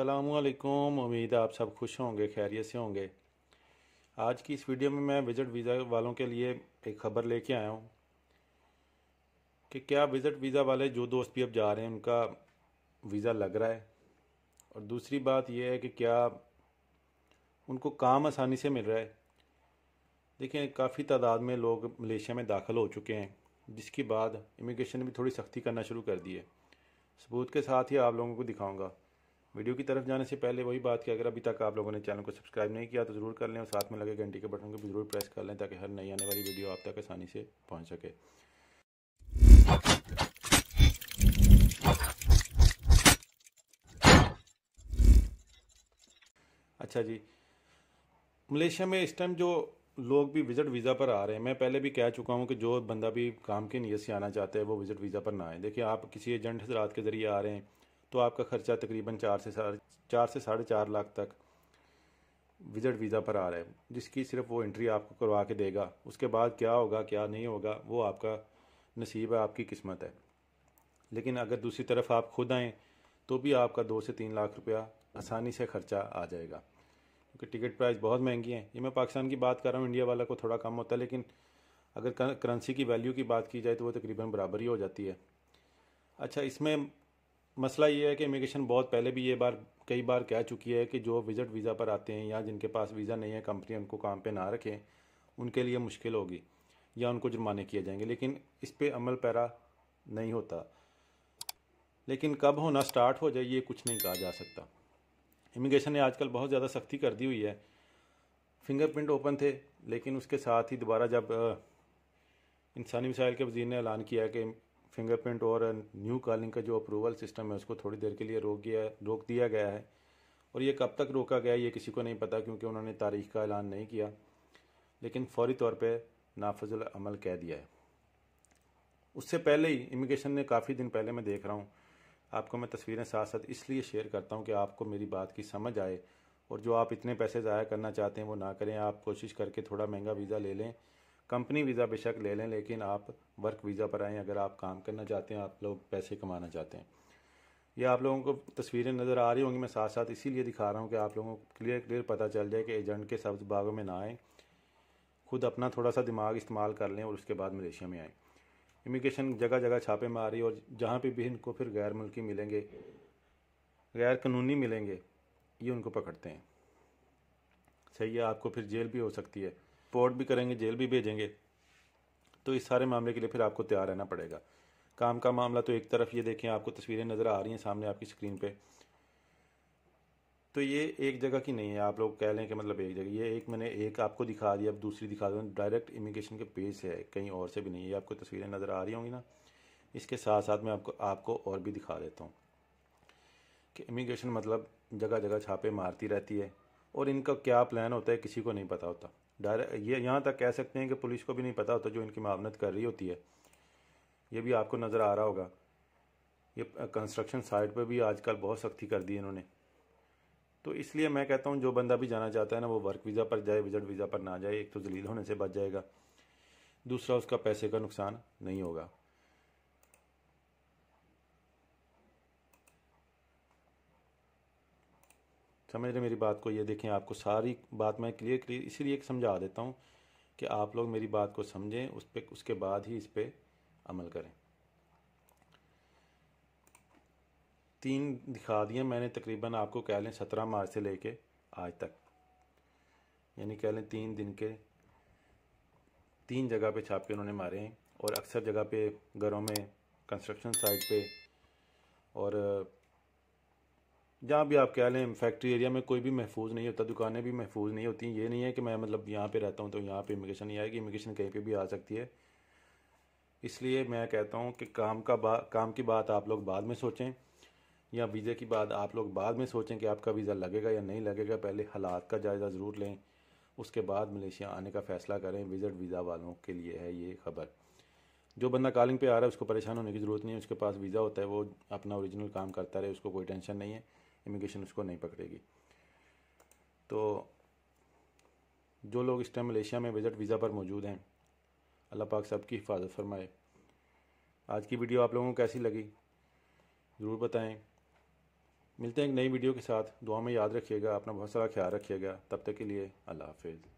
असलकुम उम्मीद आप सब खुश होंगे खैरियत से होंगे आज की इस वीडियो में मैं विज़िट वीज़ा वालों के लिए एक ख़बर लेके आया हूँ कि क्या विज़िट वीज़ा वाले जो दोस्त भी अब जा रहे हैं उनका वीज़ा लग रहा है और दूसरी बात यह है कि क्या उनको काम आसानी से मिल रहा है देखिए काफ़ी तादाद में लोग मलेशिया में दाखिल हो चुके हैं जिसके बाद इमिग्रेशन ने भी थोड़ी सख्ती करना शुरू कर दी है सबूत के साथ ही आप लोगों को दिखाऊँगा वीडियो की तरफ जाने से पहले वही बात कि अगर अभी तक आप लोगों ने चैनल को सब्सक्राइब नहीं किया तो ज़रूर कर लें और साथ में लगे घंटी के बटन को भी ज़रूर प्रेस कर लें ताकि हर नई आने वाली वीडियो आप तक आसानी से पहुँच सके अच्छा जी मलेशिया में इस टाइम जो लोग भी विज़िट वीज़ा पर आ रहे हैं मैं पहले भी कह चुका हूं कि जो बंदा भी काम के नियत से आना चाहता है वो विज़िट वीज़ा पर ना आए देखिए आप किसी एजेंट हजरात के ज़रिए आ रहे हैं तो आपका खर्चा तकरीबन चार से साढ़े चार से साढ़े चार लाख तक विजिट वीज़ा पर आ रहा है जिसकी सिर्फ वो एंट्री आपको करवा के देगा उसके बाद क्या होगा क्या नहीं होगा वो आपका नसीब है आपकी किस्मत है लेकिन अगर दूसरी तरफ आप खुद आएँ तो भी आपका दो से तीन लाख रुपया आसानी से खर्चा आ जाएगा क्योंकि टिकट प्राइस बहुत महंगी है ये मैं पाकिस्तान की बात कर रहा हूँ इंडिया वाला को थोड़ा कम होता है लेकिन अगर करेंसी की वैल्यू की बात की जाए तो वो तकरीबन बराबर ही हो जाती है अच्छा इसमें मसला ये है कि इमिग्रेशन बहुत पहले भी ये बार कई बार कह चुकी है कि जो विज़िट वीज़ा पर आते हैं या जिनके पास वीज़ा नहीं है कंपनी उनको काम पे ना रखें उनके लिए मुश्किल होगी या उनको जुर्माने किए जाएंगे लेकिन इस पर अमल पैरा नहीं होता लेकिन कब होना स्टार्ट हो जाए ये कुछ नहीं कहा जा सकता इमिग्रेशन ने आजकल बहुत ज़्यादा सख्ती कर दी हुई है फिंगरप्रिंट ओपन थे लेकिन उसके साथ ही दोबारा जब इंसानी मिसाइल के वजीर ने ऐलान किया कि फिंगरप्रिंट और न्यू कॉलिंग का जो अप्रूवल सिस्टम है उसको थोड़ी देर के लिए रोक गया रोक दिया गया है और ये कब तक रोका गया ये किसी को नहीं पता क्योंकि उन्होंने तारीख का ऐलान नहीं किया लेकिन फौरी तौर पर नाफजल अमल कह दिया है उससे पहले ही इमिग्रेशन ने काफ़ी दिन पहले मैं देख रहा हूँ आपको मैं तस्वीरें साथ साथ इसलिए शेयर करता हूँ कि आपको मेरी बात की समझ आए और जो आप इतने पैसे ज़ाया करना चाहते हैं वो ना करें आप कोशिश करके थोड़ा महंगा वीज़ा ले लें कंपनी वीज़ा बेशक ले लें लेकिन आप वर्क वीज़ा पर आएँ अगर आप काम करना चाहते हैं आप लोग पैसे कमाना चाहते हैं यह आप लोगों को तस्वीरें नज़र आ रही होंगी मैं साथ साथ इसीलिए दिखा रहा हूँ कि आप लोगों को क्लियर क्लियर पता चल जाए कि एजेंट के सब्ज बागों में ना आएँ खुद अपना थोड़ा सा दिमाग इस्तेमाल कर लें और उसके बाद मलेशिया में आएँ इमिग्रेशन जगह जगह छापे मारी और जहाँ पर भी इनको फिर गैर मुल्की मिलेंगे गैर कानूनी मिलेंगे ये उनको पकड़ते हैं सही है आपको फिर जेल भी हो सकती है पोर्ट भी करेंगे जेल भी भेजेंगे तो इस सारे मामले के लिए फिर आपको तैयार रहना पड़ेगा काम का मामला तो एक तरफ ये देखें आपको तस्वीरें नज़र आ रही हैं सामने आपकी स्क्रीन पे तो ये एक जगह की नहीं है आप लोग कह लें कि मतलब एक जगह ये एक मैंने एक आपको दिखा दिया अब दूसरी दिखा दूँ डायरेक्ट इमिग्रेशन के पेज से है कहीं और से भी नहीं है आपको तस्वीरें नज़र आ रही होंगी ना इसके साथ साथ मैं आपको आपको और भी दिखा देता हूँ कि इमिग्रेशन मतलब जगह जगह छापे मारती रहती है और इनका क्या प्लान होता है किसी को नहीं पता होता डायरेक्ट ये यहाँ तक कह सकते हैं कि पुलिस को भी नहीं पता होता जो इनकी मामनत कर रही होती है ये भी आपको नज़र आ रहा होगा ये कंस्ट्रक्शन साइट पर भी आजकल बहुत सख्ती कर दी है इन्होंने तो इसलिए मैं कहता हूँ जो बंदा भी जाना चाहता है ना वो वर्क वीज़ा पर जाए विजट वीज़ा पर ना जाए एक तो जलील होने से बच जाएगा दूसरा उसका पैसे का नुकसान नहीं होगा समझ रहे मेरी बात को ये देखें आपको सारी बात मैं क्लियर क्लियर इसीलिए समझा देता हूँ कि आप लोग मेरी बात को समझें उस पर उसके बाद ही इस पर अमल करें तीन दिखा दिए मैंने तकरीबन आपको कह लें सत्रह मार्च से लेके आज तक यानी कह लें तीन दिन के तीन जगह पे छापे उन्होंने मारे हैं और अक्सर जगह पे घरों में कंस्ट्रक्शन साइट पे और जहाँ भी आप कह लें फैक्ट्री एरिया में कोई भी महफूज नहीं होता दुकानें भी महफूज नहीं होती ये नहीं है कि मैं मतलब यहाँ पे रहता हूँ तो यहाँ पे इमिग्रेशन नहीं आएगी इमिग्रेशन कहीं पे भी आ सकती है इसलिए मैं कहता हूँ कि काम का बा काम की बात आप लोग बाद में सोचें या वीज़े की बात आप लोग बाद में सोचें कि आपका वीज़ा लगेगा या नहीं लगेगा पहले हालात का जायज़ा ज़रूर लें उसके बाद मलेशिया आने का फ़ैसला करें विज़िट वीज़ा वालों के लिए है ये खबर जो बंदा कॉलिंग पे आ रहा है उसको परेशान होने की ज़रूरत नहीं है उसके पास वीज़ा होता है वो अपना ओरिजिनल काम करता रहे उसको कोई टेंशन नहीं है इमिग्रेशन उसको नहीं पकड़ेगी तो जो लोग इस टाइम मलेशिया में विज़िट वीज़ा पर मौजूद हैं अल्लाह पाक सब की हिफाजत फरमाए आज की वीडियो आप लोगों को कैसी लगी ज़रूर बताएं मिलते हैं एक नई वीडियो के साथ दुआ में याद रखिएगा अपना बहुत सारा ख्याल रखिएगा तब तक के लिए अल्लाह हाफिज़